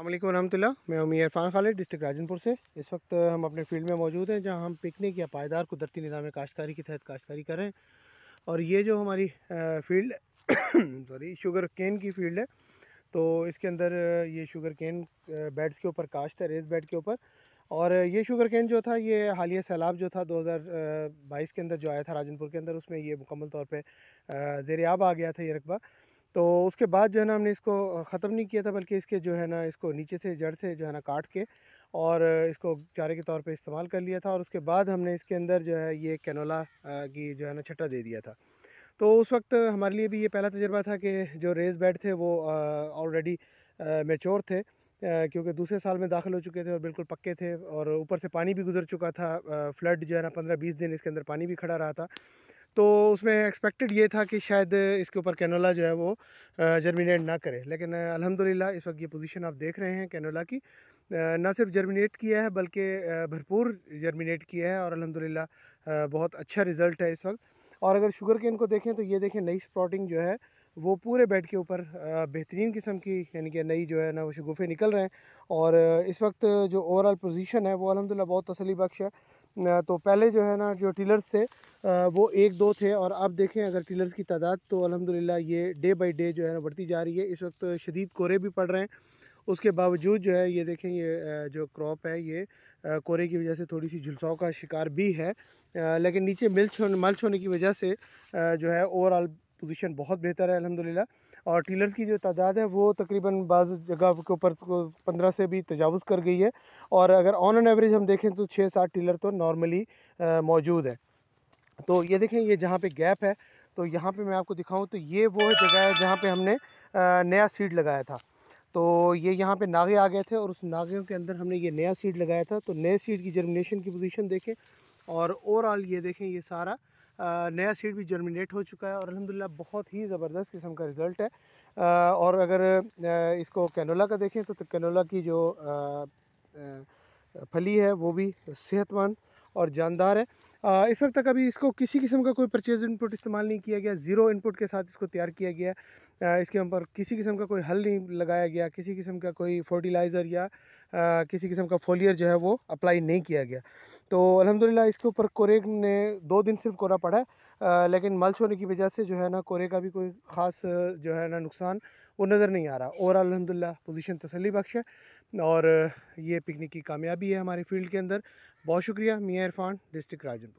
अल्लाम वरहमदिल्ला मैं उमी इरफान खालिद डिस्ट्रिक्ट राजनपुर से इस वक्त हम अपने फील्ड में मौजूद हैं जहाँ हम पिकनिक या पायदार कुदरती निज़ाम काश्तकारी के तहत काश्तकारी कर रहे हैं और ये जो हमारी फील्ड सॉरी शुगर केन की फील्ड है तो इसके अंदर ये शुगर केन बेड्स के ऊपर काश्त है रेस बेड के ऊपर और ये शुगर केन जो था ये हालिया सैलाब जो था 2022 के अंदर जो आया था राजनपुर के अंदर उसमें ये मुकम्मल तौर पर जेरियाब आ गया था ये रकबा तो उसके बाद जो है ना हमने इसको ख़त्म नहीं किया था बल्कि इसके जो है ना इसको नीचे से जड़ से जो है ना काट के और इसको चारे के तौर पे इस्तेमाल कर लिया था और उसके बाद हमने इसके अंदर जो है ये कैनोला की जो है ना छट्टा दे दिया था तो उस वक्त हमारे लिए भी ये पहला तजर्बा था कि जो रेस बेड थे वो ऑलरेडी मेचोर थे क्योंकि दूसरे साल में दाखिल हो चुके थे और बिल्कुल पक्के थे और ऊपर से पानी भी गुजर चुका था फ्लड जो है ना पंद्रह बीस दिन इसके अंदर पानी भी खड़ा रहा था तो उसमें एक्सपेक्टेड ये था कि शायद इसके ऊपर कैनोला जो है वो जर्मिनेट ना करे लेकिन अल्हम्दुलिल्लाह इस वक्त ये पोजीशन आप देख रहे हैं कैनोला की ना सिर्फ जर्मिनेट किया है बल्कि भरपूर जर्मिनेट किया है और अल्हम्दुलिल्लाह बहुत अच्छा रिज़ल्ट है इस वक्त और अगर शुगर केन को देखें तो ये देखें नई स्प्रॉटिंग जो है वो पूरे बेड के ऊपर बेहतरीन किस्म की यानी कि नई जो है ना वो शगुफे निकल रहे हैं और इस वक्त जो ओवरऑल पोजीशन है वो अलहमदिल्ला बहुत तसली बख्श है तो पहले जो है ना जो टीलर्स थे वो एक दो थे और आप देखें अगर टीलर्स की तादाद तो अलहमदिल्ला ये डे बाई डे जो है ना बढ़ती जा रही है इस वक्त शदीद कोरे भी पड़ रहे हैं उसके बावजूद जो है ये देखें ये जो क्रॉप है ये कोरे की वजह से थोड़ी सी झुलसाओं का शिकार भी है लेकिन नीचे मिल्च होने मल्च होने की वजह से जो है ओवरऑल पोजीशन बहुत बेहतर है अलहमदिल्ला और टीलर्स की जो तादाद है वो तकरीबन बाज़ जगह के ऊपर पंद्रह से भी तजावज़ कर गई है और अगर ऑन एन एवरेज हम देखें तो छः सात टीलर तो नॉर्मली मौजूद है तो ये देखें ये जहाँ पे गैप है तो यहाँ पे मैं आपको दिखाऊं तो ये वो जगह है जहाँ पे हमने नया सीड लगाया था तो ये यहाँ पे नागे आ गए थे और उस नागे के अंदर हमने ये नया सीड लगाया था तो नए सीड की जर्मिनेशन की पोजीशन देखें और ओवरऑल ये देखें ये सारा नया सीड भी जर्मिनेट हो चुका है और अलहमदिल्ला बहुत ही ज़बरदस्त किस्म का रिज़ल्ट है और अगर इसको कैनोला का देखें तो, तो कैनोला की जो फली है वो भी सेहतमंद और जानदार है इस वक्त तक अभी इसको किसी किस्म का कोई परचेज इनपुट इस्तेमाल नहीं किया गया ज़ीरो इनपुट के साथ इसको तैयार किया गया इसके ऊपर किसी किस्म का कोई हल नहीं लगाया गया किसी किस्म का कोई फर्टिलाइज़र या किसी किस्म का फोलियर जो है वो अप्लाई नहीं किया गया तो अलहमदिल्ला इसके ऊपर कोरे ने दो दिन सिर्फ कोरा पड़ा है लेकिन मल्च होने की वजह से जो है ना कोरे का भी कोई ख़ास जो है ना नुकसान वो नज़र नहीं आ रहा ओवरऑल अलहमदिल्ला पोजीशन तसली बख्श है और ये पिकनिक की कामयाबी है हमारे फील्ड के अंदर बहुत शुक्रिया मियाँ इरफान डिस्ट्रिक्ट राजन